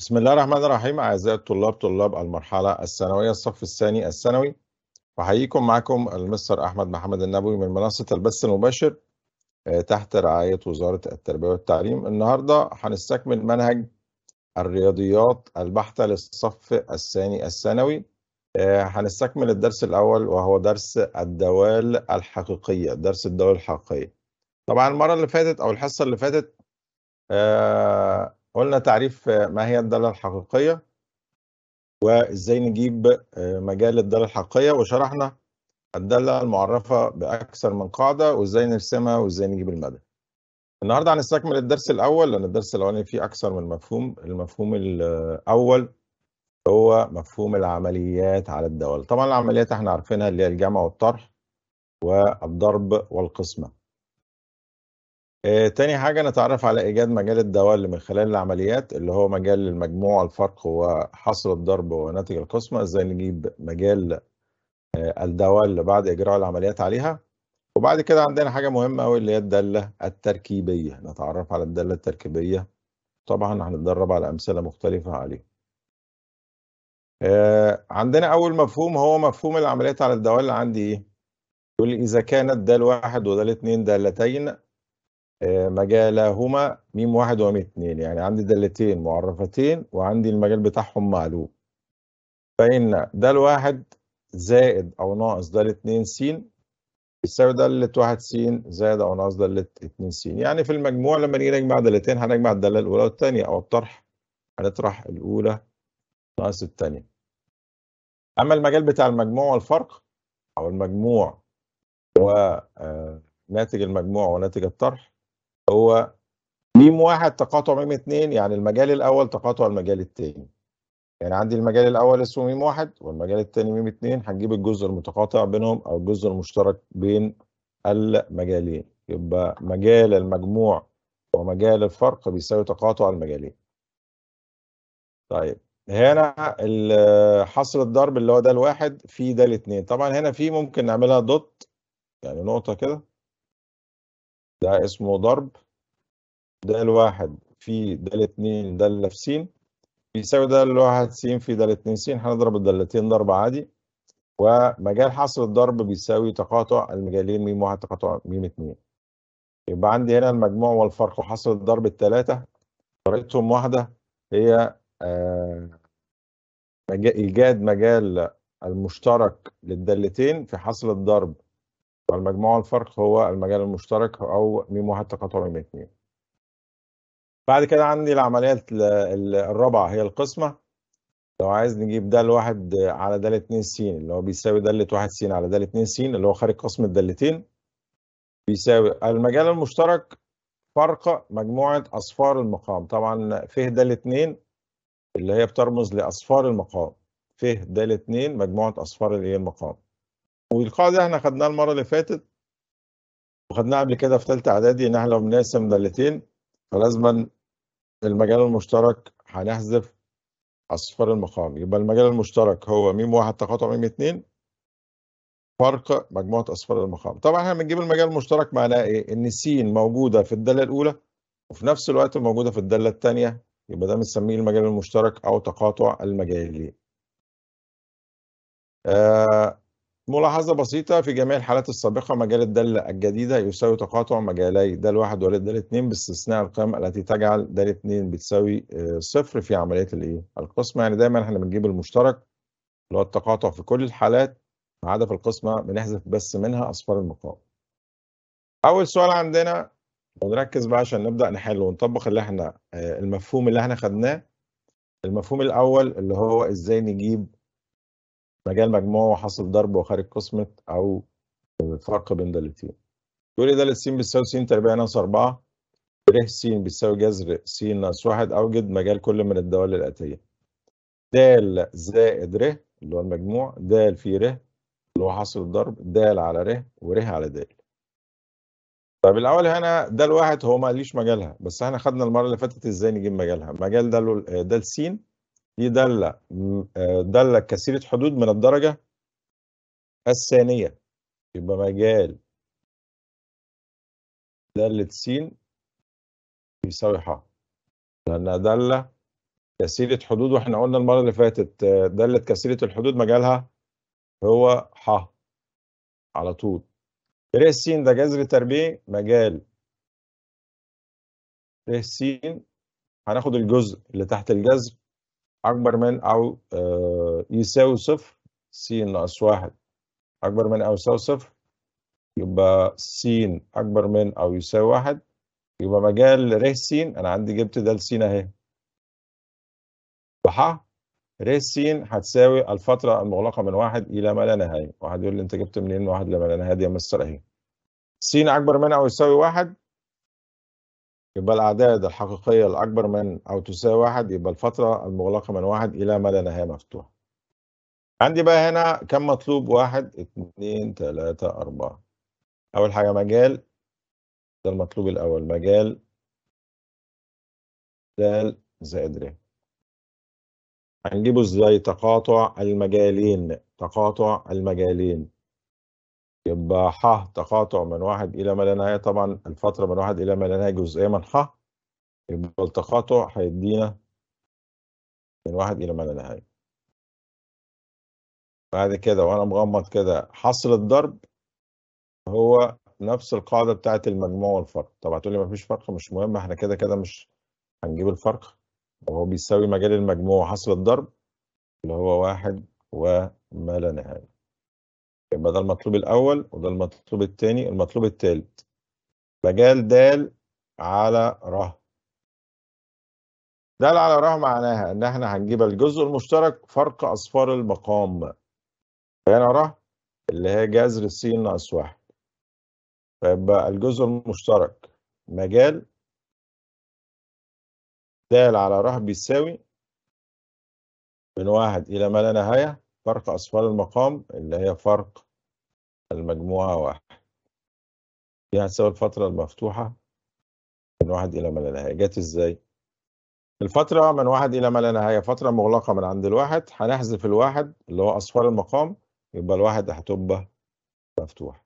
بسم الله الرحمن الرحيم أعزائي الطلاب طلاب المرحلة الثانوية الصف الثاني الثانوي بحييكم معكم المستر أحمد محمد النبوي من منصة البث المباشر آه، تحت رعاية وزارة التربية والتعليم النهاردة هنستكمل منهج الرياضيات البحته للصف الثاني الثانوي آه، هنستكمل الدرس الأول وهو درس الدوال الحقيقية درس الدوال الحقيقية طبعا المرة اللي فاتت أو الحصة اللي فاتت آه، قلنا تعريف آه، ما هي الدالة الحقيقية وإزاي نجيب آه، مجال الدالة الحقيقية وشرحنا الدالة المعرفة بأكثر من قاعدة وإزاي نرسمها وإزاي نجيب المدى النهاردة هنستكمل الدرس الأول لأن الدرس الأولاني فيه أكثر من مفهوم المفهوم الأول هو مفهوم العمليات على الدوال طبعا العمليات احنا عارفينها اللي هي الجمع والطرح والضرب والقسمه آه، تاني حاجة نتعرف على إيجاد مجال اللي من خلال العمليات اللي هو مجال المجموع الفرق وحصر الضرب وناتج القسمة إزاي نجيب مجال آه، اللي بعد إجراء العمليات عليها وبعد كده عندنا حاجة مهمة أوي اللي هي الدالة التركيبية نتعرف على الدالة التركيبية طبعا هنتدرب على أمثلة مختلفة عليها آه، عندنا أول مفهوم هو مفهوم العمليات على اللي عندي إيه؟ يقول لي إذا كانت دال واحد ودال اتنين دالتين آه، مجالهما ميم واحد وميم اتنين يعني عندي دالتين معرفتين وعندي المجال بتاعهم معلوم فإن ده الواحد زائد أو ناقص ده الاتنين سين يساوي دالة واحد سين زائد أو ناقص دالة اتنين سين يعني في المجموع لما نيجي نجمع دالتين هنجمع الدالة الأولى والتانية أو الطرح هنطرح الأولى ناقص التانية أما المجال بتاع المجموع والفرق أو المجموع وناتج آه، المجموع وناتج الطرح هو ميم واحد تقاطع ميم اتنين يعني المجال الاول تقاطع المجال التاني يعني عندي المجال الاول اسمه ميم واحد والمجال التاني ميم اتنين هنجيب الجزء المتقاطع بينهم او الجزء المشترك بين المجالين يبقى مجال المجموع ومجال الفرق بيساوي تقاطع المجالين طيب هنا حصر الضرب اللي هو ده الواحد في ده الاثنين طبعا هنا في ممكن نعملها دوت يعني نقطة كده ده اسمه ضرب ده الواحد في د اتنين دالة في س بيساوي ده الواحد س في د اتنين س هنضرب الدالتين ضرب عادي ومجال حصر الضرب بيساوي تقاطع المجالين م واحد تقاطع م اتنين يبقى عندي هنا المجموع والفرق وحصر الضرب التلاتة طريقتهم واحدة هي آه، إيجاد مجال المشترك للدالتين في حصر الضرب والمجموع الفرق هو المجال المشترك أو م واحد تقاطع م اتنين بعد كده عندي العمليات الرابعة هي القسمة لو عايز نجيب دال واحد على دال اتنين س اللي هو بيساوي دالة واحد س على دال اتنين س اللي هو خارج قسم الدالتين بيساوي المجال المشترك فرق مجموعة أصفار المقام طبعا ف دال اتنين اللي هي بترمز لأصفار المقام ف دال اتنين مجموعة أصفار المقام والقاع ده احنا خدناه المره اللي فاتت وخدناه قبل كده في ثالثه اعدادي ان احنا لو بنقسم دالتين فلازما المجال المشترك هنحذف اصفار المقام يبقى المجال المشترك هو م واحد تقاطع م اتنين فرق مجموعه اصفار المقام طبعا احنا بنجيب المجال المشترك معناه ايه ان س موجوده في الداله الاولى وفي نفس الوقت موجوده في الداله الثانيه يبقى ده بنسميه المجال المشترك او تقاطع المجالين. آه ملاحظة بسيطة في جميع الحالات السابقة مجال الدالة الجديدة يساوي تقاطع مجالي دال واحد ودال اتنين باستثناء القيم التي تجعل دال اتنين بتساوي آه، صفر في عملية الايه؟ القسمة يعني دايما احنا بنجيب المشترك اللي هو التقاطع في كل الحالات ما عدا في القسمة بنحذف بس منها أصفار المقام. أول سؤال عندنا ونركز بقى عشان نبدأ نحل ونطبق اللي احنا آه، المفهوم اللي احنا خدناه المفهوم الأول اللي هو ازاي نجيب مجال مجموعة وحاصل ضرب وخارج قسمة أو فرق بين دالتين تقول دالة س بتساوي س تربيع ناقص 4 ر س بتساوي جذر س ناقص 1 أوجد مجال كل من الدوال الآتية د زائد ر اللي هو المجموع د في ر اللي هو حاصل الضرب د على ر ور على د طب الأول هنا د الواحد هو ما ليش مجالها بس احنا خدنا المرة اللي فاتت ازاي نجيب مجالها مجال د د س دي دالة دالة كثيرة حدود من الدرجة الثانية يبقى مجال دالة س يساوي ح لأنها دالة كثيرة حدود واحنا قلنا المرة اللي فاتت دالة كثيرة الحدود مجالها هو ح على طول ر س ده جذر تربيعي مجال ر س هناخد الجزء اللي تحت الجذر أكبر من أو آه، يساوي صفر س ناقص واحد أكبر من أو يساوي صفر يبقى س أكبر من أو يساوي واحد يبقى مجال ر س أنا عندي جبت ده ل س أهي صح؟ ر س هتساوي الفترة المغلقة من واحد إلى ما لا نهاية واحد يقول لي أنت جبت منين واحد لما لا نهاية دي يا مستر أهي س أكبر من أو يساوي واحد يبقى الأعداد الحقيقية الأكبر من أو تساوي واحد يبقى الفترة المغلقة من واحد إلى ما لا نهاية مفتوحة. عندي بقى هنا كم مطلوب واحد اتنين تلاتة أربعة. أول حاجة مجال ده المطلوب الأول مجال دال زائد ر. هنجيبه ازاي تقاطع المجالين تقاطع المجالين يبقى ح تقاطع من واحد إلى ما لا نهاية طبعا الفترة من واحد إلى ما لا نهاية جزئية من ح يبقى التقاطع هيدينا من واحد إلى ما لا نهاية بعد كده وأنا مغمض كده حصل الضرب هو نفس القاعدة بتاعت المجموع والفرق طب هتقولي مفيش فرق مش مهم احنا كده كده مش هنجيب الفرق وهو بيساوي مجال المجموع حصل الضرب اللي هو واحد وما لا نهاية يبقى ده المطلوب الأول وده المطلوب الثاني المطلوب الثالث مجال دال على ره دال على ره معناها إن إحنا هنجيب الجزء المشترك فرق أصفار المقام هنا ره اللي هي جذر س ناقص واحد فيبقى الجزء المشترك مجال دال على ره بيساوي من واحد إلى ما لا نهاية فرق أصفار المقام اللي هي فرق المجموعة واحد دي هتساوي الفترة المفتوحة من واحد إلى ما لا نهاية جت إزاي؟ الفترة من واحد إلى ما لا نهاية فترة مغلقة من عند الواحد هنحذف الواحد اللي هو أصفار المقام يبقى الواحد هتبقى مفتوح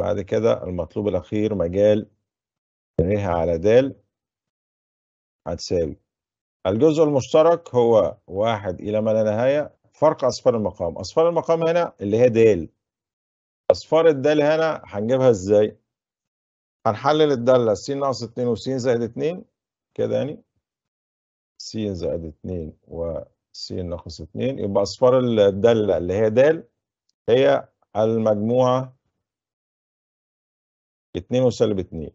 بعد كده المطلوب الأخير مجال ر على د هتساوي الجزء المشترك هو واحد إلى ما لا نهاية فرق اصفار المقام اصفار المقام هنا اللي هي دال اصفار الدال هنا هنجيبها ازاي هنحلل الداله س ناقص 2 و س زائد 2 كده يعني س زائد 2 و س ناقص 2 يبقى اصفار الداله اللي هي د هي المجموعه 2 وسالب 2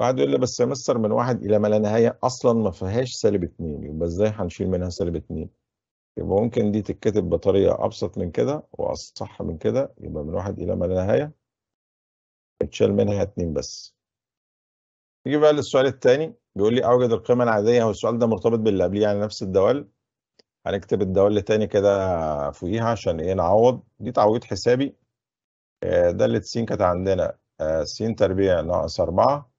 واحد يقول لي بس يا مستر من واحد الى ما لا نهايه اصلا ما فيهاش سالب اتنين يبقى ازاي هنشيل منها سالب اتنين؟ يبقى ممكن دي تتكتب بطريقه ابسط من كده واصح من كده يبقى من واحد الى ما لا نهايه اتشال منها اتنين بس. نيجي بقى للسؤال الثاني بيقول لي اوجد القيمه العاديه هو السؤال ده مرتبط باللي قبليه يعني نفس الدوال هنكتب الدوال تاني كده فوقيها عشان ايه نعوض دي تعويض حسابي آه، دالة س كانت عندنا آه، س تربيع ناقص 4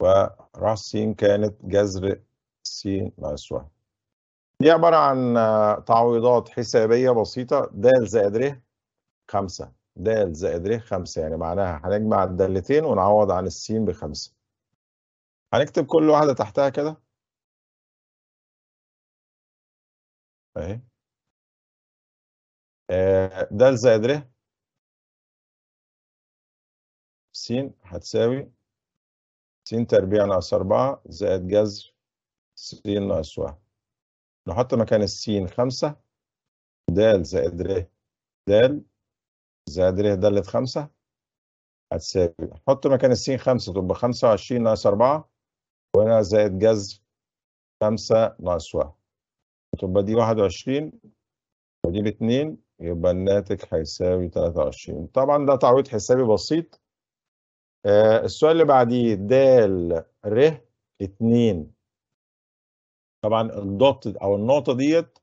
وراس سين كانت جذر سين ناقص 1 دي عبارة عن آه، تعويضات حسابية بسيطة د زائد ر 5 د زائد ر 5 يعني معناها هنجمع الدالتين ونعوض عن السين بخمسة هنكتب كل واحدة تحتها كده اهي آه، د زائد ر س هتساوي س تربيع ناقص 4 زائد جذر س ناقص 1 نحط مكان الس 5 د زائد ر د زائد ر د 5 هتساوي نحط مكان الس 5 تبقى 25 ناقص 4 وهنا زائد جذر 5 ناقص 1 تبقى دي 21 ودي 2 يبقى الناتج هيساوي 23 طبعا ده تعويض حسابي بسيط آه، السؤال اللي بعديه د ر اتنين طبعا الدوت او النقطه ديت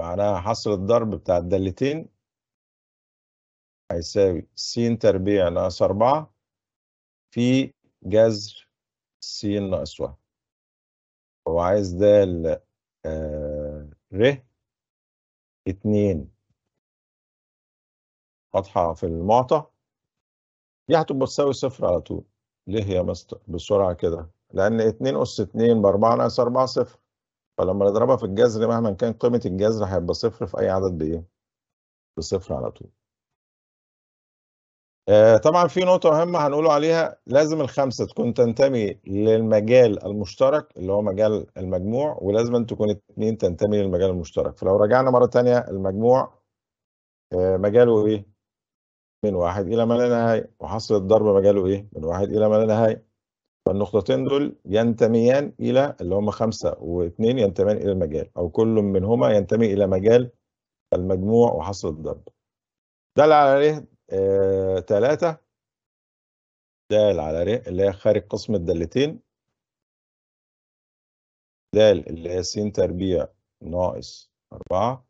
معناها حصر الضرب بتاع الدالتين هيساوي س تربيع ناقص أربعة في جذر س ناقص واحد هو عايز د آه، ر اتنين واضحه في المعطى دي هتبقى تساوي صفر على طول ليه يا مستر بسرعة كده لأن 2 أس 2 ب 4 ناقص 4 صفر فلما نضربها في الجذر مهما كان قيمة الجذر هيبقى صفر في أي عدد بإيه؟ بصفر على طول. آه طبعا في نقطة مهمة هنقول عليها لازم الخمسة تكون تنتمي للمجال المشترك اللي هو مجال المجموع ولازم أن تكون اتنين تنتمي للمجال المشترك فلو رجعنا مرة تانية المجموع آه مجاله إيه؟ من واحد إلى ما لا نهاية وحصل الضرب مجاله إيه؟ من واحد إلى ما لا نهاية فالنقطتين دول ينتميان إلى اللي هم خمسة واثنين ينتميان إلى المجال أو كل منهما ينتمي إلى مجال المجموع وحصل الضرب دل على ثلاثة آه، دال على ر إيه؟ اللي هي خارج قسم الدالتين دال اللي هي س تربيع ناقص أربعة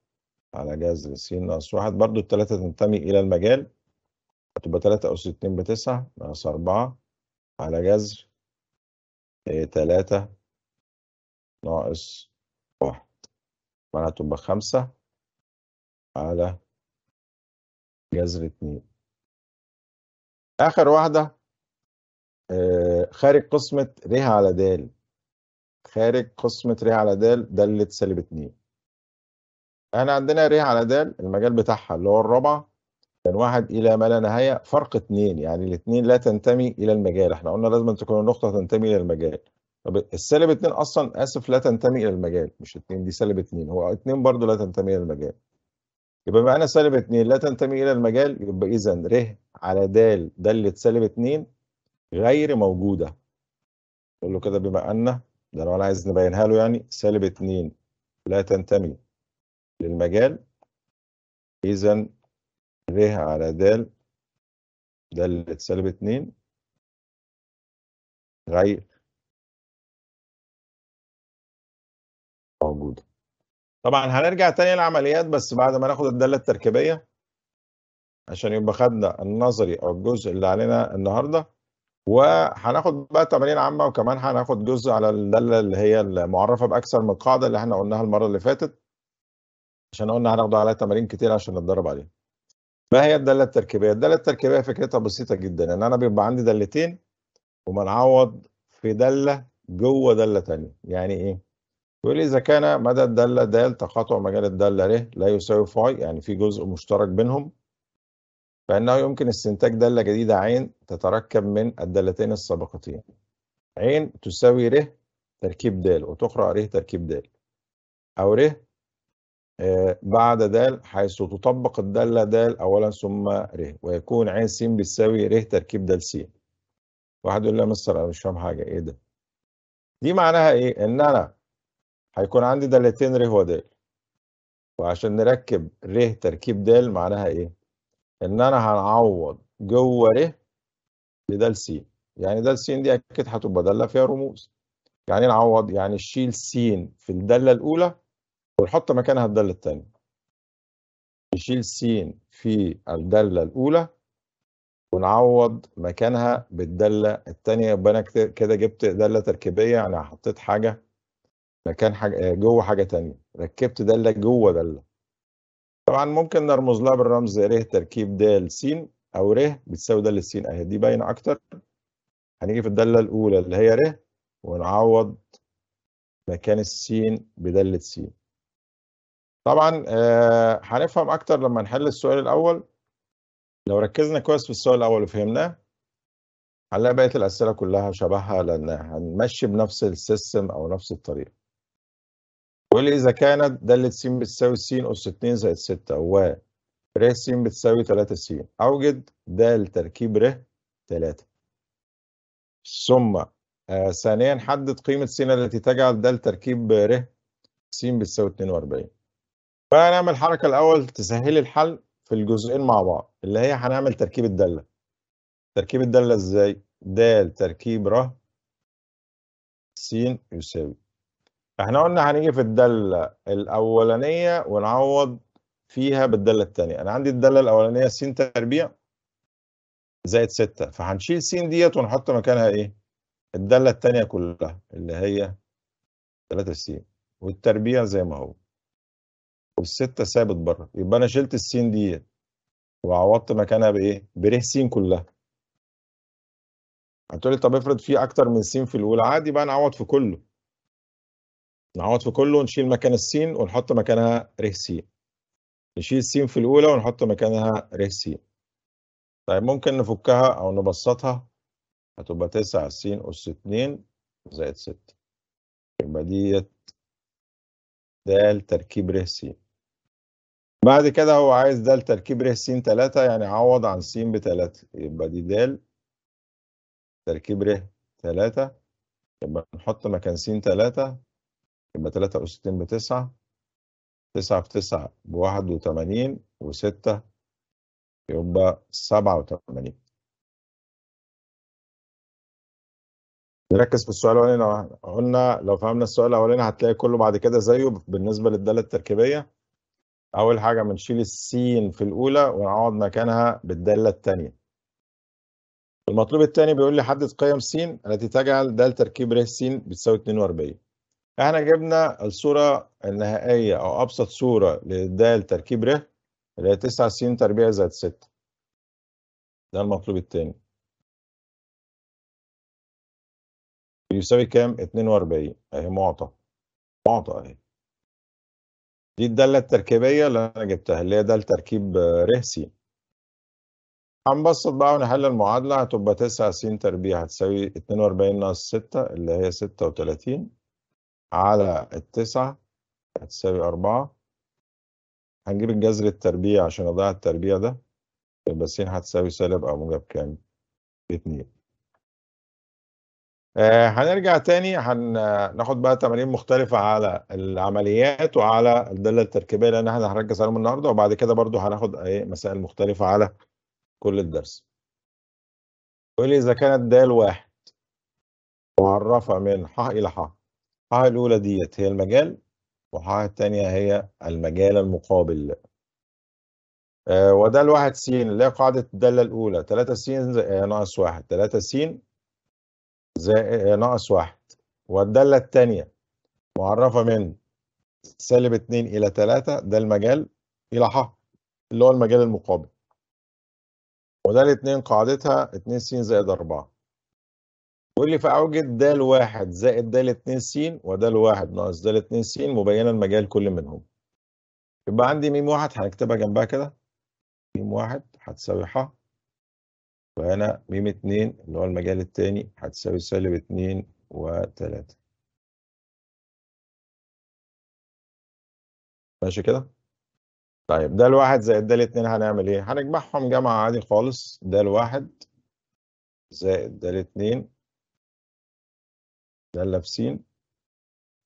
على جذر س ناقص واحد برضو الثلاثة تنتمي إلى المجال هتبقى تلاتة أس اتنين بتسعة ناقص أربعة على جذر آه، تلاتة ناقص واحد معناها هتبقى خمسة على جذر اتنين آخر واحدة آه، خارج قسمة ر على د خارج قسمة ر على د دالة سالب اتنين احنا عندنا ر على د المجال بتاعها اللي هو الرابعة من واحد الى ما لا نهايه فرق اثنين يعني الاثنين لا تنتمي الى المجال احنا قلنا لازم تكون النقطه تنتمي الى المجال طب السالب اثنين اصلا اسف لا تنتمي الى المجال مش اثنين دي سالب اثنين هو اثنين برضو لا تنتمي الى المجال يبقى معنى سالب اثنين لا تنتمي الى المجال يبقى اذا ر على د داله سالب اثنين غير موجوده نقول له كده بما ان ده لو انا عايز نبينها له يعني سالب اثنين لا تنتمي للمجال اذا ر ايه على د د سالب اتنين غير موجودة طبعا هنرجع تاني للعمليات بس بعد ما ناخد الدالة التركيبية عشان يبقى خدنا النظري او الجزء اللي علينا النهارده وهناخد بقى التمارين العامه وكمان هناخد جزء على الداله اللي هي المعرفه باكثر من قاعده اللي احنا قلناها المره اللي فاتت عشان قلنا هناخد عليها تمارين كتير عشان نتدرب عليها ما هي الداله التركيبيه؟ الداله التركيبيه فكرتها بسيطه جدا ان انا بيبقى عندي دالتين وبنعوض في داله جوه داله ثانيه، يعني ايه؟ يقول اذا كان مدى الداله د تقاطع مجال الداله ر لا يساوي فاي يعني في جزء مشترك بينهم فانه يمكن استنتاج داله جديده عين تتركب من الدالتين السابقتين. عين تساوي ر تركيب د وتقرا ر تركيب د او ر آه، بعد د حيث تطبق الدالة د أولا ثم ر ويكون عين س بتساوي ر تركيب د س واحد يقول لي يا مستر أنا مش فاهم حاجة إيه ده؟ دي معناها إيه؟ إن أنا هيكون عندي دالتين ر ود وعشان نركب ر تركيب د معناها إيه؟ إن أنا هنعوض جوه ر بد س يعني د س دي أكيد هتبقى دالة فيها رموز يعني إيه نعوض يعني نشيل س في الدالة الأولى ونحط مكانها الدالة الثانية نشيل س في الدالة الأولى ونعوض مكانها بالدالة الثانية يبقى أنا كده جبت دالة تركيبية يعني حطيت حاجة مكان حاجة جوه حاجة تانية ركبت دالة جوه دالة طبعا ممكن نرمز لها بالرمز ر تركيب د س أو ر بتساوي د س أهي دي باينة أكتر هنيجي في الدالة الأولى اللي هي ر ونعوض مكان السين بدالة س طبعًا آآ آه، هنفهم أكتر لمّا نحل السؤال الأول، لو ركّزنا كويس في السؤال الأول وفهمناه هنلاقي بقية الأسئلة كلّها شبهها لأن هنمشّي بنفس السيستم أو نفس الطريقة. بيقول إذا كانت داله س بتساوي س أُس 2 زائد 6 و ر س بتساوي 3 س، أوجد د تركيب ر 3. ثم آآ آه، ثانيًا حدد قيمة س التي تجعل د تركيب ر س بتساوي 42. بقى نعمل حركة الأول تسهل الحل في الجزئين مع بعض اللي هي هنعمل تركيب الدالة تركيب الدالة ازاي؟ د تركيب ر س يساوي احنا قلنا هنيجي في الدالة الأولانية ونعوض فيها بالدالة الثانية أنا عندي الدالة الأولانية س تربيع زائد 6 فهنشيل س ديت ونحط مكانها إيه؟ الدالة الثانية كلها اللي هي 3 س والتربيع زي ما هو والستة ثابت بره يبقى أنا شلت السين ديت وعوضت مكانها بإيه؟ بره سين كلها هتقولي طب افرض في أكتر من سين في الأولى عادي بقى نعوض في كله نعوض في كله ونشيل مكان السين ونحط مكانها ره سين نشيل السين في الأولى ونحط مكانها ره سين طيب ممكن نفكها أو نبسطها هتبقى 9 س أس اتنين زائد ستة يبقى ديت د تركيب ر س بعد كده هو عايز د تركيب ر س 3 يعني عوض عن س ب 3 يبقى دي د تركيب ر 3 يبقى نحط مكان س 3 يبقى 3 أس 2 ب 9 9 في 9 ب 81 و6 يبقى 87 نركز في السؤال الاولاني قلنا لو فهمنا السؤال الاولاني هتلاقي كله بعد كده زيه بالنسبه للداله التركيبيه أول حاجة بنشيل السين في الأولى ونعوض مكانها بالدالة الثانية. المطلوب الثاني بيقول لي حدد قيم س التي تجعل د تركيب ر س بتساوي 42. احنا جبنا الصورة النهائية أو أبسط صورة لد تركيب ر اللي هي 9 س تربيع زائد 6. ده المطلوب الثاني. بيساوي كام؟ 42 أهي معطى. معطى أهي. دي الدالة التركيبية اللي أنا جبتها اللي هي ده التركيب آه، ر س هنبسط بقى ونحل المعادلة هتبقى 9 س تربيع هتساوي 42 ناقص 6 اللي هي 36 على التسعة هتساوي أربعة هنجيب الجذر التربيع عشان أضيع التربيع ده يبقى س هتساوي سالب أو موجب كام؟ اتنين آه هنرجع تاني هناخد بقى تمارين مختلفة على العمليات وعلى الدالة التركيبية لأن احنا هنركز عليهم النهاردة وبعد كده برضو هناخد ايه مسائل مختلفة على كل الدرس. قولي لي إذا كانت د واحد معرفة من ح إلى ح. ح الأولى ديت هي المجال وح الثانية هي المجال المقابل. آه وده الواحد س اللي هي قاعدة الدالة الأولى 3 س ناقص 1 3 س زائد ناقص واحد والدالة الثانية معرفة من سالب 2 إلى 3 ده المجال إلى ح اللي هو المجال المقابل وده الاثنين قاعدتها 2 س زائد 4 واللي فأوجد د الواحد زائد د اتنين س وده الواحد ناقص د اتنين س مبينة المجال كل منهم يبقى عندي م واحد هنكتبها جنبها كده م واحد هتساوي ح فهنا م 2 اللي هو المجال الثاني هتساوي سالب 2 و3 ماشي كده طيب ده الواحد زائد ده الاتنين هنعمل ايه هنجمعهم جمع عادي خالص ده الواحد زائد ده الاتنين ده اللي في س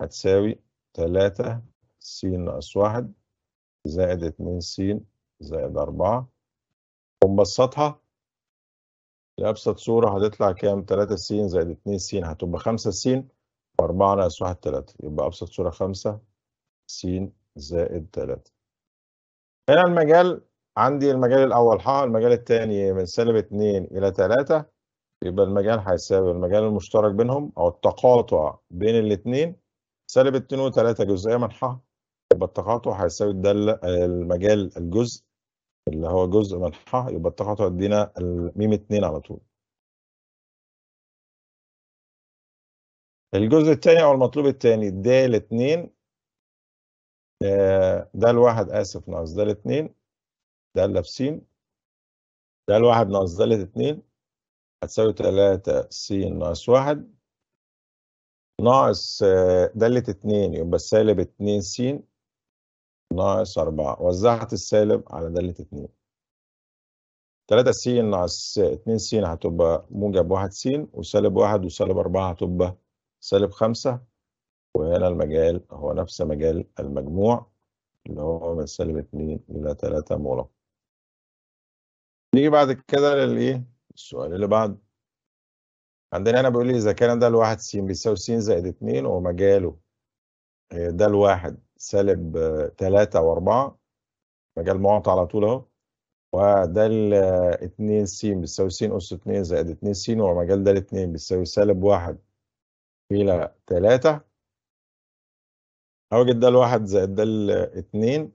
هتساوي تلاتة س ناقص واحد زائد اتنين س زائد أربعة ونبسطها لأبسط صورة هتطلع كام؟ 3 س زائد 2 س هتبقى 5 س و4 ناقص 1 3 يبقى أبسط صورة 5 س زائد 3 هنا المجال عندي المجال الأول ح المجال الثاني من سالب 2 إلى 3 يبقى المجال هيساوي المجال المشترك بينهم أو التقاطع بين الاثنين سالب 2 و3 جزئية من ح يبقى التقاطع هيساوي الدالة المجال الجزء اللي هو جزء من ح يبقى الطاقة هتودينا الميم اتنين على طول الجزء التاني أو المطلوب التاني د اتنين آه، ده الواحد آسف ناقص ده الاتنين ده اللي في س ده الواحد ناقص ده اتنين هتساوي تلاتة س ناقص واحد ناقص آه، دالة اتنين يبقى سالب اتنين س ناقص 4 وزعت السالب على دالة 2 3 س ناقص 2 س هتبقى موجب 1 س وسالب 1 وسالب 4 هتبقى سالب 5 وهنا المجال هو نفس مجال المجموع اللي هو من سالب 2 إلى 3 مولا نيجي بعد كده للايه السؤال اللي بعده عندنا هنا بيقول لي اذا كان ده الواحد س بيساوي س زائد 2 ومجاله آه، ده الواحد سالب ثلاثة آه، وأربعة مجال معطى على طول أهو وده ال 2 آه، س بتساوي س أس 2 زائد 2 س ومجال ده ال 2 بتساوي سالب واحد إلى 3 أوجد ده الواحد زائد ده 2 آه،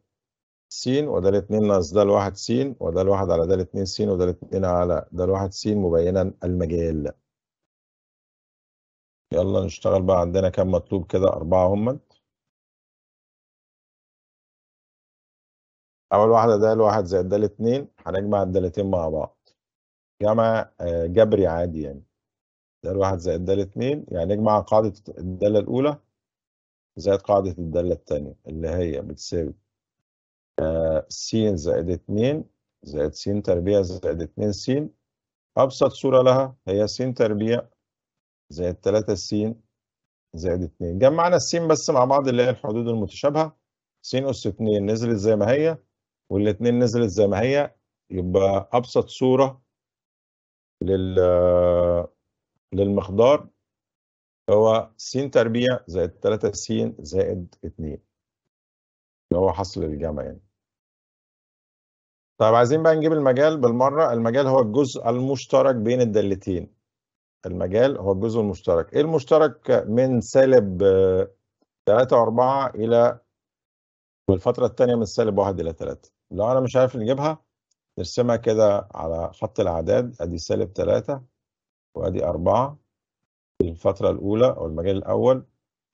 س وده 2 ناقص ده الواحد س وده الواحد على ده 2 س وده 2 على ده الواحد س مبينا المجال يلا نشتغل بقى عندنا كام مطلوب كده أربعة هما اول واحده ده واحد زائد ده اتنين هنجمع الدالتين مع بعض جمع آه، جبري عادي يعني ده واحد زائد ده اتنين يعني نجمع قاعده الداله الاولى زائد قاعده الداله الثانيه اللي هي بتساوي آه، س زائد اتنين زائد س تربيع زائد اتنين س ابسط صوره لها هي س تربيع زائد تلاتة س زائد اتنين جمعنا السين بس مع بعض اللي هي الحدود المتشابهه س اس 2 نزلت زي ما هي والاثنين نزلت زي ما هي يبقى ابسط صوره لل للمقدار هو س تربيع زائد 3 س زائد 2 اللي هو حصل الجمع يعني طيب عايزين بقى نجيب المجال بالمره المجال هو الجزء المشترك بين الدالتين المجال هو الجزء المشترك ايه المشترك من سالب 3 آه، و4 الى والفتره الثانيه من سالب 1 الى 3 لو أنا مش عارف نجيبها نرسمها كده على خط الأعداد أدي سالب تلاتة وأدي أربعة في الفترة الأولى أو المجال الأول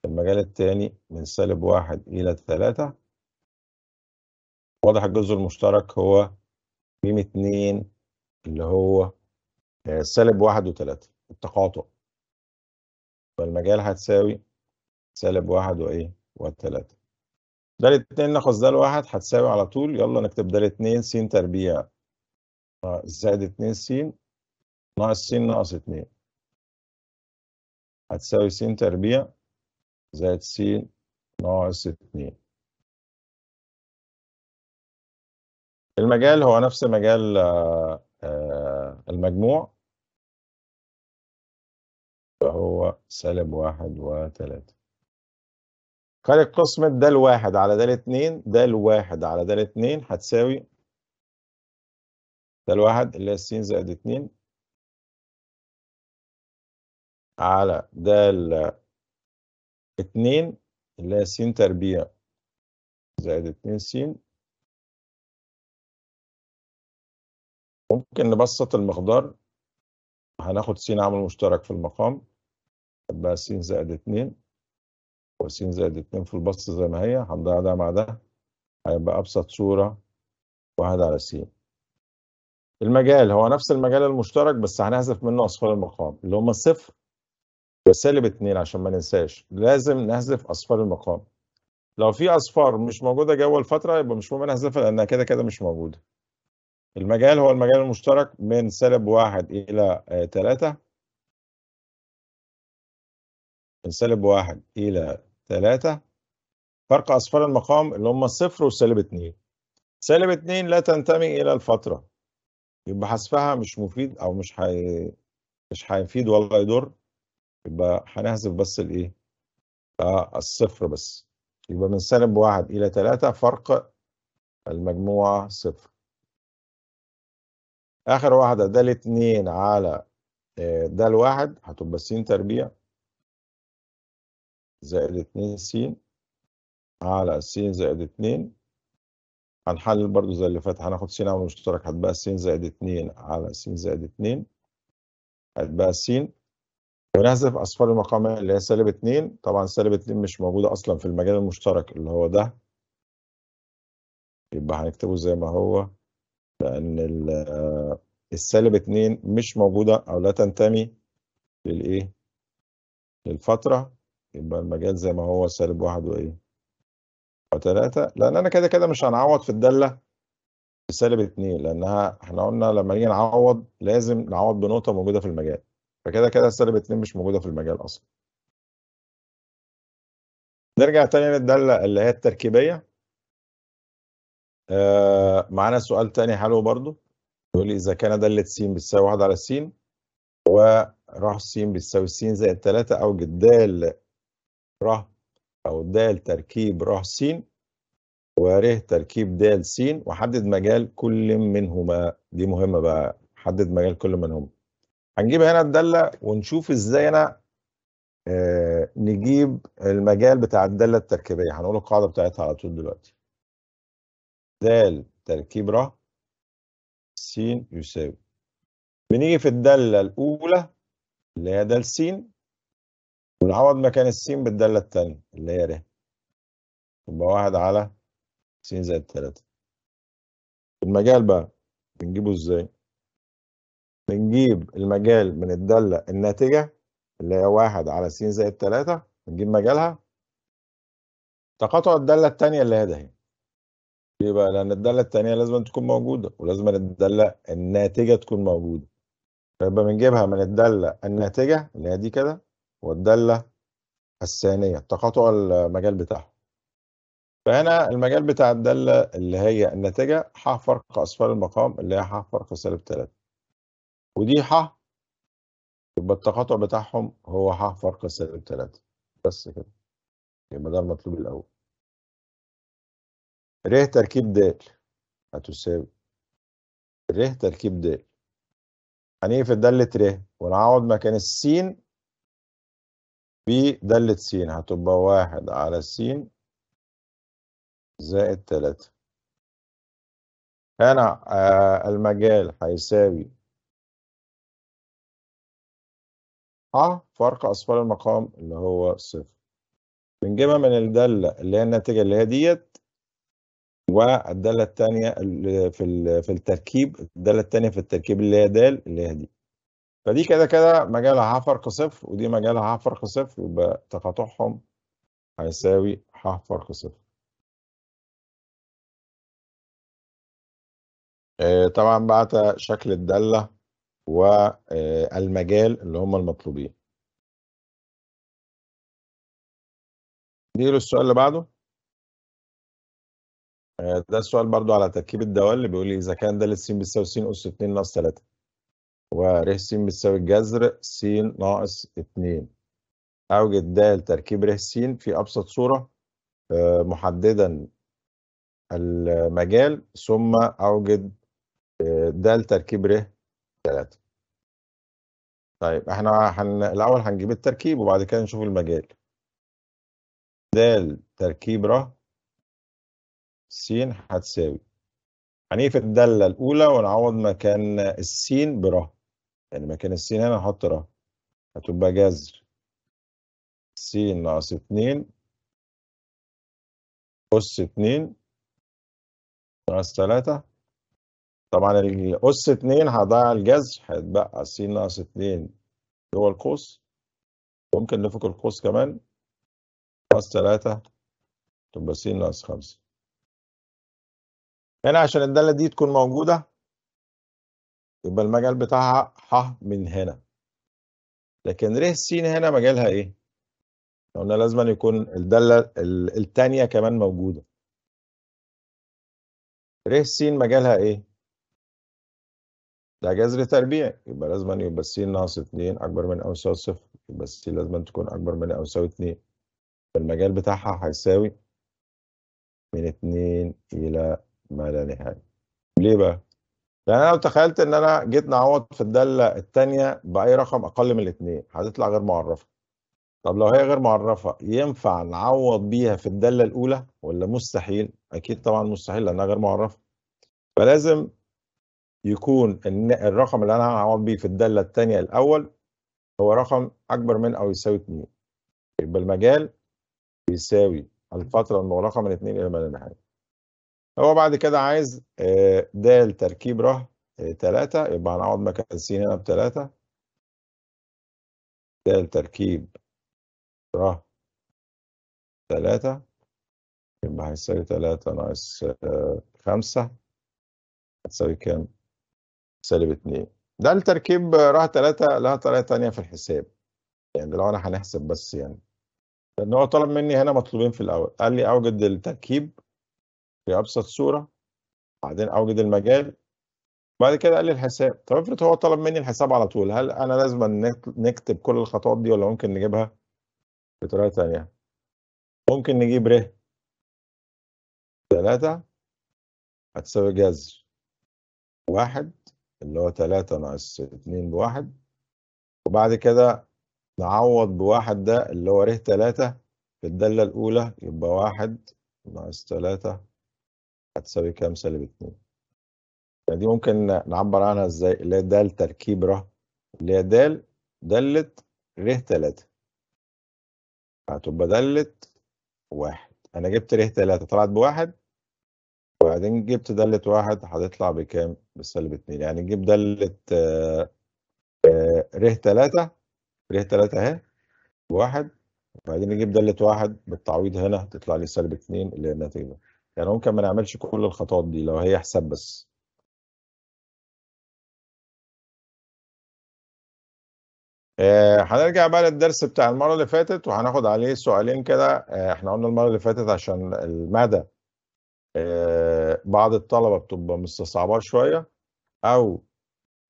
المجال الثاني من سالب واحد إلى ثلاثة واضح الجزء المشترك هو ميم اتنين اللي هو آه، سالب واحد وتلاتة التقاطع فالمجال هتساوي سالب واحد وإيه وتلاتة ده اتنين ناخد ده الواحد هتساوي على طول يلا نكتب ده اتنين س تربيع آه، زائد اتنين س ناقص س ناقص اتنين هتساوي س تربيع زائد س ناقص اتنين المجال هو نفس مجال آه، آه، المجموع فهو سالب واحد وتلاتة خارج قسمة د الواحد على د اتنين د الواحد على د اتنين هتساوي ده الواحد اللي هي السين زائد اتنين على د اتنين اللي هي سين تربيع زائد اتنين سين ممكن نبسط المقدار هناخد س عامل مشترك في المقام يبقى س زائد اتنين وسين زائد اتنين في البسط زي ما هي هنضيع ده مع ده هيبقى أبسط صورة واحد على س المجال هو نفس المجال المشترك بس هنحذف منه أصفار المقام اللي هما صفر وسالب اتنين عشان ما ننساش لازم نحذف أصفار المقام لو في أصفار مش موجودة جوه الفترة يبقى مش مهم نحذفها لأنها كده كده مش موجودة المجال هو المجال المشترك من سالب واحد إلى ثلاثه آه، من سالب واحد إلى 3 فرق أصفار المقام اللي هم صفر وسالب 2 سالب 2 لا تنتمي إلى الفترة يبقى حذفها مش مفيد أو مش حي... مش هيفيد ولا يضر يبقى هنحذف بس الإيه؟ الصفر بس يبقى من سالب 1 إلى 3 فرق المجموعة صفر آخر واحدة ده الاتنين على ده آه، الواحد هتبقى السين تربيع زائد 2 س على س زائد 2 هنحلل برضو زي اللي فات هناخد س عامل مشترك هتبقى س زائد 2 على س زائد 2 هتبقى س ونحذف اصفار المقامات اللي هي سالب 2 طبعا سالب 2 مش موجوده اصلا في المجال المشترك اللي هو ده يبقى هنكتبه زي ما هو لان السالب 2 مش موجوده او لا تنتمي للايه للفتره يبقى المجال زي ما هو سالب واحد وايه وثلاثة لان انا كده كده مش هنعوض في الدالة بسالب اتنين لانها احنا قلنا لما نيجي نعوض لازم نعوض بنقطة موجودة في المجال فكده كده سالب اتنين مش موجودة في المجال اصلا نرجع تاني للدالة اللي هي التركيبية آه معانا سؤال تاني حلو برضو يقول لي اذا كان دالة س بتساوي واحد على س وراح س بتساوي س زائد تلاتة اوجد دالة ر أو د تركيب ر س ر تركيب د س وحدد مجال كل منهما دي مهمة بقى حدد مجال كل منهم هنجيب هنا الدالة ونشوف ازاي انا آه نجيب المجال بتاع الدالة التركيبية هنقول القاعدة بتاعتها على طول دلوقتي د تركيب ر س يساوي بنيجي في الدالة الأولى اللي هي د س ونعوض مكان السين بالدالة التانية اللي هي ر يبقى واحد على س زائد تلاتة المجال بقى بنجيبه ازاي؟ بنجيب المجال من الدالة الناتجة اللي هي واحد على س زائد تلاتة بنجيب مجالها تقاطع الدالة التانية اللي هي ده ليه بقى؟ لأن الدالة التانية لازم تكون موجودة ولازم الدالة الناتجة تكون موجودة فيبقى بنجيبها من الدالة الناتجة اللي هي دي كده والدالة الثانية تقاطع المجال بتاعهم فهنا المجال بتاع الدالة اللي هي الناتجة ح فرق أسفار المقام اللي هي ح فرق سالب 3 ودي ح يبقى التقاطع بتاعهم هو ح فرق سالب 3 بس كده يبقى ده المطلوب الأول ر تركيب د هتساوي ر تركيب د هنقفل دالة ر ونعوض مكان السين في دالة س هتبقى واحد على س زائد تلاتة هنا آه، المجال هيساوي ح فرق أسفار المقام اللي هو صفر بنجيبها من الدالة اللي هي الناتجة اللي هي ديت والدالة التانية في التركيب الدالة التانية في التركيب اللي هي د اللي هي دي فدي كده كده مجالها فرق صفر ودي مجالها فرق صفر يبقى تقاطعهم هيساوي فرق صفر آه، طبعا بعت شكل الدالة والمجال آه، اللي هم المطلوبين نيجي للسؤال اللي بعده آه، ده السؤال برضو على تركيب الدوال اللي بيقول لي اذا كان دالة س بتساوي س اس 2 ناقص 3 ور س بتساوي الجذر س ناقص 2 أوجد د تركيب ر س في أبسط صورة آه، محددا المجال ثم أوجد د تركيب ر 3 طيب احنا هن... الأول هنجيب التركيب وبعد كده نشوف المجال د تركيب ر س هتساوي هنقفل الدالة الأولى ونعوض مكان السين بره يعني مكان السين هنا هحط ر هتبقى جذر س ناقص اتنين أس اتنين ناقص تلاتة طبعا الأس اتنين هضيع الجذر هيتبقى س ناقص اتنين جوه القوس ممكن نفك القوس كمان ناقص تلاتة تبقى س ناقص خمسة هنا عشان الدالة دي تكون موجودة يبقى المجال بتاعها ح من هنا لكن ر س هنا مجالها ايه قلنا لازم أن يكون الدالة الثانية كمان موجودة ر س مجالها ايه ده جذر تربيعي يبقى لازم أن يبقى س ناقص 2 اكبر من او يساوي صفر يبقى س لازم أن تكون اكبر من او يساوي 2 فالمجال بتاعها هيساوي من 2 الى ما لا نهايه ليه بقى يعني انا لو تخيلت ان انا جيت نعوض في الداله الثانيه باي رقم اقل من الاثنين هتطلع غير معرفه طب لو هي غير معرفه ينفع نعوض بيها في الداله الاولى ولا مستحيل اكيد طبعا مستحيل لانها غير معرفه فلازم يكون الرقم اللي انا هعوض بيه في الداله الثانيه الاول هو رقم اكبر من او يساوي 2 يبقى المجال بيساوي الفتره المغلقه من 2 الى ما لا نهايه هو بعد كده عايز آه، د تركيب ر آه، تلاتة يبقى هنقعد مكان س هنا بتلاتة د تركيب ر تلاتة يبقى هيساوي تلاتة ناقص آه، خمسة هتساوي كام؟ سالب اتنين ده التركيب ر تلاتة لها طريقة تانية في الحساب يعني لو أنا هنحسب بس يعني لأن هو طلب مني هنا مطلوبين في الأول قال لي أوجد التركيب في أبسط صورة بعدين أوجد المجال بعد كده قال لي الحساب طب افرض هو طلب مني الحساب على طول هل أنا لازم نكتب كل الخطوات دي ولا ممكن نجيبها بطريقة تانية ممكن نجيب ر تلاتة هتساوي جذر واحد اللي هو تلاتة ناقص اتنين بواحد وبعد كده نعوض بواحد ده اللي هو ر تلاتة في الدالة الأولى يبقى واحد ناقص تلاتة هتساوي كام سالب 2 يعني دي ممكن نعبر عنها ازاي اللي هي د تركيب ر اللي هي د دلت ر 3 هتبقى دلت واحد انا جبت ر 3 طلعت بواحد وبعدين جبت دالة واحد هتطلع بكام؟ بسالب اتنين يعني نجيب دالة آه، آه، ر تلاتة ر تلاتة اهي بواحد وبعدين نجيب دالة واحد بالتعويض هنا تطلع لي سالب اتنين اللي هي الناتج ده. يعني ممكن ما نعملش كل الخطوات دي لو هي حساب بس آه، هنرجع بقى للدرس بتاع المرة اللي فاتت وهناخد عليه سؤالين كده آه، احنا قلنا المرة اللي فاتت عشان المدى آه، بعض الطلبة بتبقى مستصعبه شوية أو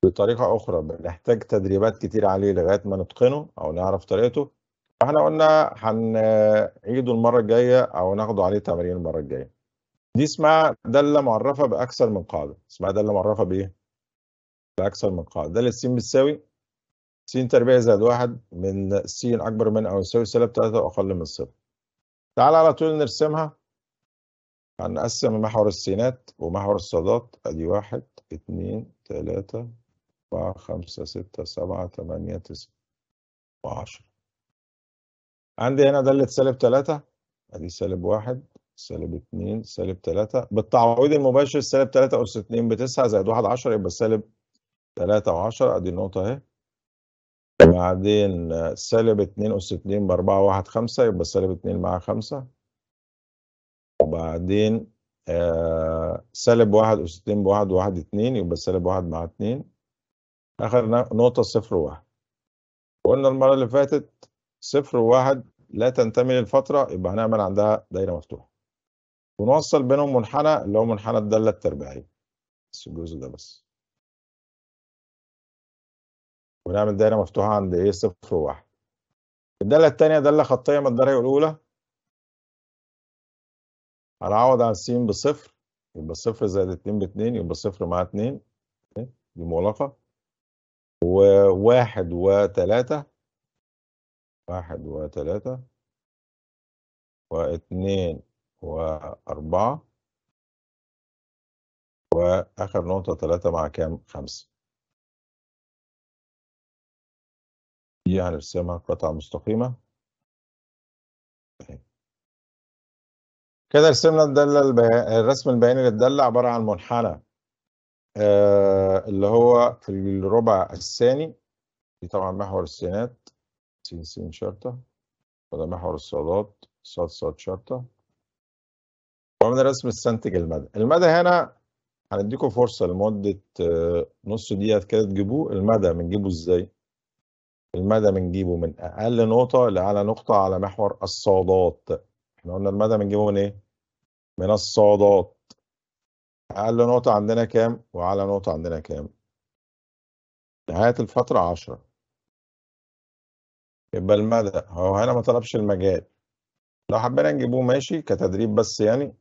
بطريقة أخرى بنحتاج تدريبات كتير عليه لغاية ما نتقنه أو نعرف طريقته فاحنا قلنا هنعيده المرة الجاية أو ناخده عليه تمارين المرة الجاية دي اسمها داله معرفه باكثر من قاعده اسمها داله معرفه بايه باكثر من قاعده داله س بتساوي س تربيع زائد واحد من س اكبر من او يساوي سالب 3 واقل من صفر تعال على طول نرسمها هنقسم محور السينات ومحور الصادات ادي واحد اتنين تلاتة أربعة خمسة ستة سبعة تمانية تسعة وعشرة عندي هنا دالة سالب تلاتة ادي سالب واحد سالب 2 سالب 3 بالتعويض المباشر سالب 3 أس 2 ب 9 زائد 1 10 يبقى سالب 3 و10 أدي النقطة أهي وبعدين سالب 2 أس 2 ب 4 1 5 يبقى سالب 2 مع 5 وبعدين آه، سالب 1 أس 2 ب 1 1 2 يبقى سالب 1 مع 2 آخر نقطة صفر 1 وقلنا المرة اللي فاتت صفر 1 لا تنتمي للفترة يبقى هنعمل عندها دايرة مفتوحة ونوصل بينهم منحنى اللي هو منحنى الدالة التربيعية بس الجزء ده بس ونعمل دايرة مفتوحة عند ايه صفر وواحد الدالة التانية دالة خطية من الدرجة الأولى هنعوض عن س بصفر يبقى صفر زائد اتنين باتنين يبقى صفر مع اتنين دي مغلقة وواحد وتلاتة واحد وتلاتة واتنين وأربعة وآخر نقطة تلاتة مع كام خمسة دي هنرسمها قطعة مستقيمة طيب. كده رسمنا الدالة الرسم البياني للدالة عبارة عن منحنى آه اللي هو في الربع الثاني دي طبعا محور السينات سين سين شرطة وده محور الصادات صاد صاد شرطة ومن الرسم استنتج المدى المدى هنا هنديكم فرصة لمدة آه، نص دقيقة كده تجيبوه المدى بنجيبه ازاي؟ المدى بنجيبه من أقل نقطة لأعلى نقطة على محور الصادات احنا قلنا المدى بنجيبه من ايه؟ من الصادات أقل نقطة عندنا كام وأعلى نقطة عندنا كام؟ نهاية الفترة 10 يبقى المدى هو هنا ما طلبش المجال لو حبينا نجيبوه ماشي كتدريب بس يعني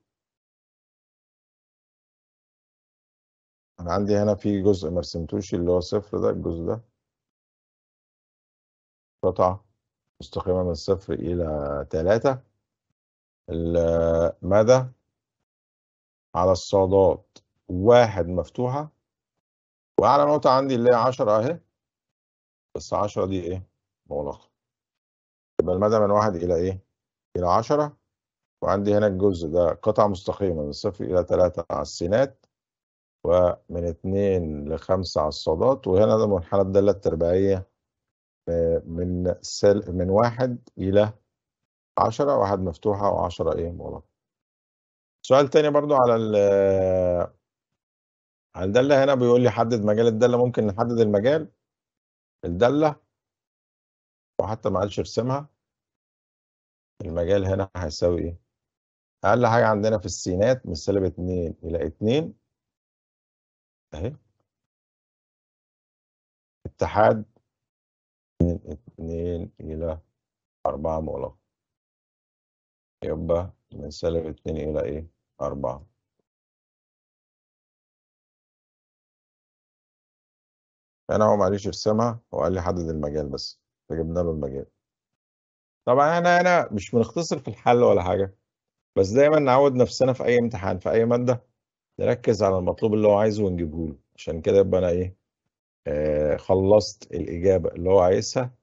انا عندي هنا في جزء ما رسمتوش اللي هو صفر ده الجزء ده قطعة مستقيمة من صفر إلى تلاتة المدى على الصادات واحد مفتوحة وأعلى نقطة عندي اللي هي عشرة أهي بس عشرة دي إيه؟ مغلقة يبقى المدى من واحد إلى إيه؟ إلى عشرة وعندي هنا الجزء ده قطعة مستقيمة من صفر إلى تلاتة على السينات ومن اتنين لخمسة على الصادات وهنا ده منحنى الدالة التربيعية آه، من سل من واحد إلى عشرة واحد مفتوحة وعشرة إيه مغلقة. سؤال تاني برضو على ال على الدالة هنا بيقول لي حدد مجال الدالة ممكن نحدد المجال الدالة وحتى ما قالش ارسمها المجال هنا هيساوي ايه؟ أقل حاجة عندنا في السينات من سالب اتنين إلى اتنين اهي اتحاد من اتنين إلى أربعة مغلق يبقى من سالب اتنين إلى إيه أربعة أنا هو معليش ارسمها وقال لي حدد المجال بس فجبنا له المجال طبعا انا هنا مش بنختصر في الحل ولا حاجة بس دايما نعود نفسنا في أي امتحان في أي مادة نركز على المطلوب اللي هو عايزه ونجيبه له عشان كده يبقى انا ايه آه خلصت الاجابه اللي هو عايزها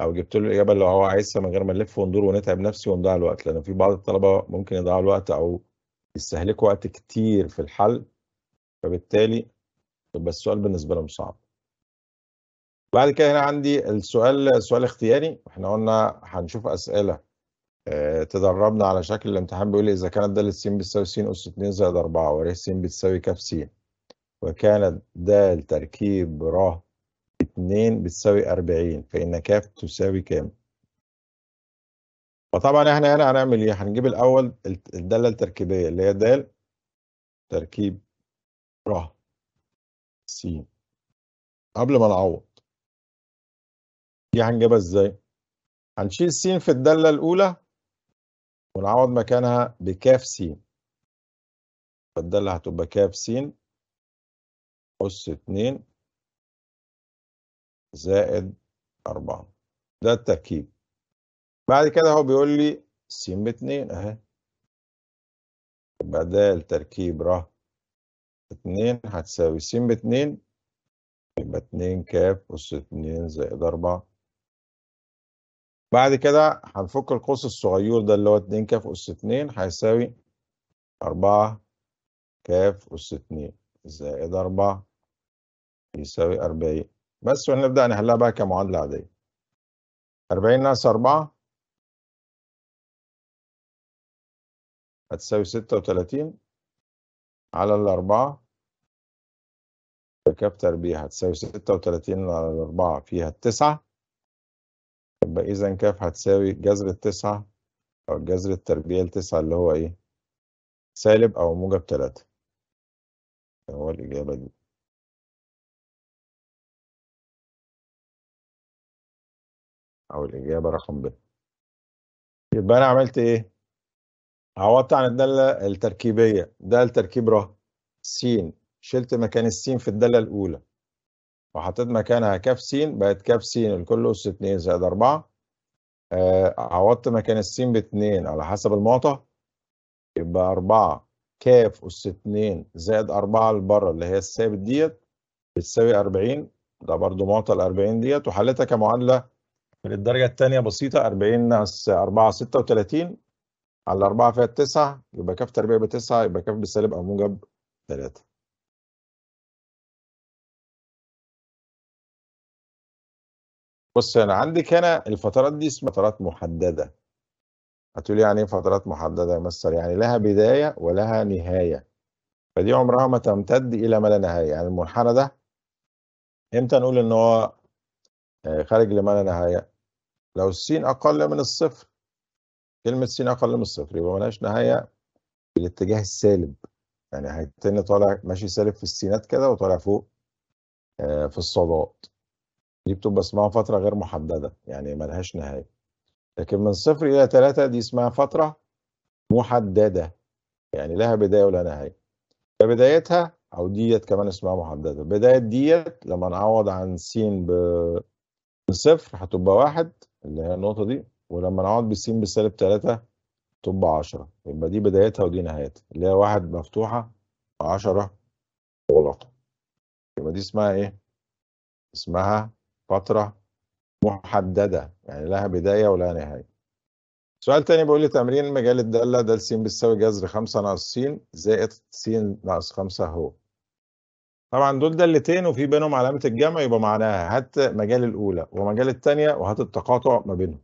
او جبت له الاجابه اللي هو عايزها من غير ما نلف وندور ونتعب نفسي ونضيع الوقت لان في بعض الطلبه ممكن يضيعوا الوقت او يستهلكوا وقت كتير في الحل فبالتالي يبقى السؤال بالنسبه لهم صعب. بعد كده هنا عندي السؤال سؤال اختياري احنا قلنا هنشوف اسئله آه، تدربنا على شكل الامتحان بيقول لي إذا كانت دال س بتساوي س أس 2 زائد 4 ور س بتساوي ك س وكانت د تركيب ر 2 بتساوي 40 فإن كاف تساوي كام؟ فطبعا احنا هنا هنعمل ايه؟ هنجيب الأول الدالة التركيبية اللي هي د تركيب ر س قبل ما نعوض دي هنجيبها ازاي؟ هنشيل س في الدالة الأولى ونعوض مكانها بكاف س بدلها هتبقى كاف س أس اتنين زائد أربعة ده التركيب بعد كده هو بيقول لي س باتنين أهي يبقى ده تركيب ر اتنين هتساوي س باتنين يبقى اتنين كاف أس اتنين زائد أربعة بعد كده هنفك القوس الصغير ده اللي هو 2 كاف أس 2 هيساوي 4 كاف أس 2 زائد 4 يساوي 40 بس ونبدأ نحلها بقى كمعادلة عادية 40 ناقص 4 هتساوي 36 على ال 4 كاف تربيع هتساوي 36 على ال 4 فيها 9 يبقى إذا كاف هتساوي جذر التسعة أو جذر التربيع التسعة اللي هو إيه؟ سالب أو موجب تلاتة يعني هو الإجابة دي أو الإجابة رقم ب يبقى أنا عملت إيه؟ عوضت عن الدالة التركيبية ده التركيب ر س شلت مكان السين في الدالة الأولى وحطيت مكانها كاف س بقت كاف س الكل أس 2 زائد 4 آه عوضت مكان السين ب 2 على حسب المعطى يبقى 4 كاف أس 2 زائد 4 لبره اللي هي الثابت ديت بتساوي 40 ده برضو معطى ال 40 ديت وحلتها كمعادلة من الدرجة الثانية بسيطة 40 ناقص 4 36 على 4 فيها 9 يبقى كاف تربيع ب 9 يبقى كاف بالسالب أو موجب 3 بص انا عندك هنا الفترات دي اسمها فترات محدده هتقولي يعني ايه فترات محدده يا مستر يعني لها بدايه ولها نهايه فدي عمرها ما تمتد الى ما لا نهايه يعني المنحنى ده امتى نقول ان هو آه، خارج لما لا نهايه لو السين اقل من الصفر كلمه سين اقل من الصفر يبقى ملهاش نهايه الاتجاه السالب يعني هيتن طالع ماشي سالب في السينات كده وطالع فوق آه، في الصادات دي بتبقى اسمها فترة غير محددة يعني ملهاش نهاية لكن من صفر إلى ثلاثة دي اسمها فترة محددة يعني لها بداية ولا نهاية فبدايتها أو ديت كمان اسمها محددة بداية ديت لما نعوض عن س بصفر هتبقى واحد اللي هي النقطة دي ولما نعوض بس بسالب ثلاثة تبقى عشرة يبقى دي بدايتها ودي نهايتها اللي هي واحد مفتوحة وعشرة مغلقة يبقى دي اسمها إيه؟ اسمها فترة محددة يعني لها بداية ولها نهاية سؤال تاني بيقول لي تمرين المجال الدالة ده س بتساوي جذر 5 ناقص س زائد س ناقص 5 هو طبعا دول دالتين وفي بينهم علامة الجمع يبقى معناها هات مجال الأولى ومجال التانية وهات التقاطع ما بينهم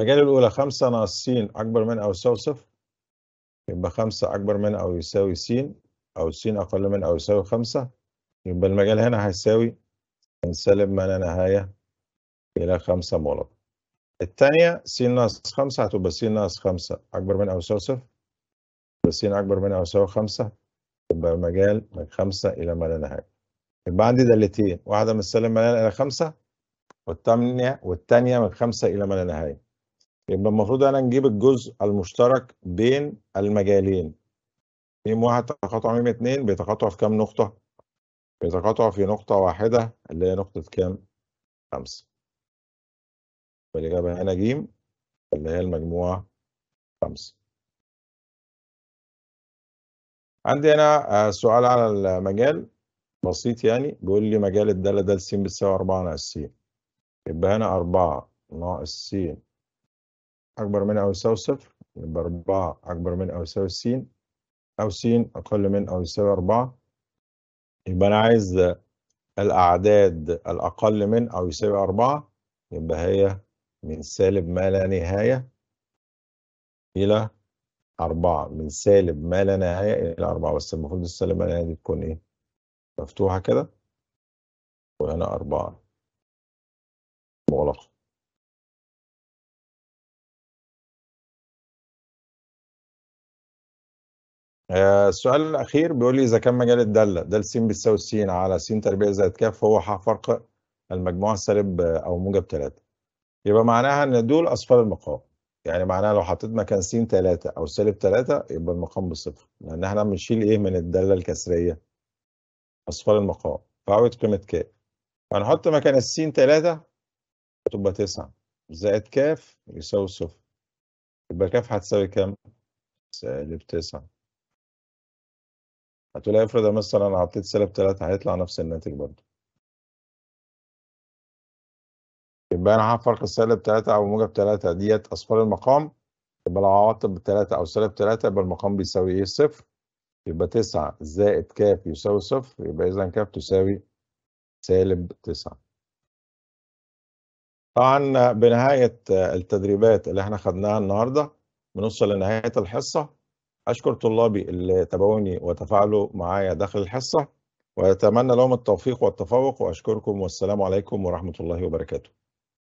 مجال الأولى 5 ناقص س أكبر من أو يساوي صفر يبقى 5 أكبر من أو يساوي س أو س أقل من أو يساوي 5 يبقى المجال هنا هيساوي سالب ما لا نهاية إلى خمسة مولر الثانية س ناقص خمسة هتبقى س ناقص خمسة أكبر من أو يساوي صفر س أكبر من أو يساوي خمسة يبقى مجال من خمسة إلى ما لا نهاية يبقى عندي دالتين واحدة من سالب ما لا إلى خمسة والثانية والثانية من خمسة إلى ما لا نهاية يبقى المفروض أنا نجيب الجزء المشترك بين المجالين م واحد تقاطع م اتنين بيتقاطعوا في كام نقطة؟ بيتقاطع في نقطة واحدة اللي هي نقطة كام؟ خمسة فالإجابة هنا ج اللي هي المجموعة خمسة عندي هنا آه، سؤال على المجال بسيط يعني بيقول لي مجال الدالة دال س بتساوي أربعة ناقص س يبقى هنا أربعة ناقص س أكبر من أو يساوي صفر يبقى أربعة أكبر من أو يساوي س أو س أقل من أو يساوي أربعة. يبقى أنا عايز الأعداد الأقل من أو يساوي أربعة يبقى هي من سالب ما لا نهاية إلى أربعة من سالب ما لا نهاية إلى أربعة بس المفروض السالب ما لا نهاية دي تكون إيه؟ مفتوحة كده وهنا أربعة مغلقة آه، السؤال الأخير بيقول لي إذا كان مجال الدالة دال س بتساوي س على س تربيع زائد ك فهو ح فرق المجموع سالب آه، أو موجب 3 يبقى معناها إن دول أصفار المقام يعني معناها لو حطيت مكان س 3 أو سالب 3 يبقى المقام بصفر لأن إحنا بنشيل إيه من الدالة الكسرية أصفار المقام فعوض قيمة ك فنحط مكان الس 3 تبقى 9 زائد ك يساوي صفر يبقى ك هتساوي كام؟ سالب 9 هتقول افرض مثلا انا حطيت سالب 3 هيطلع نفس الناتج برضه يبقى انا هفرق السالب 3 او موجب 3 ديت اصفار المقام يبقى لو هعوضت ب 3 او سالب 3 يبقى المقام بيساوي ايه؟ صفر يبقى 9 زائد ك يساوي صفر يبقى اذا ك تساوي سالب 9 طبعا بنهايه التدريبات اللي احنا خدناها النهارده بنوصل لنهايه الحصه أشكر طلابي اللي تابعوني وتفاعلوا معايا داخل الحصة وأتمنى لهم التوفيق والتفوق وأشكركم والسلام عليكم ورحمة الله وبركاته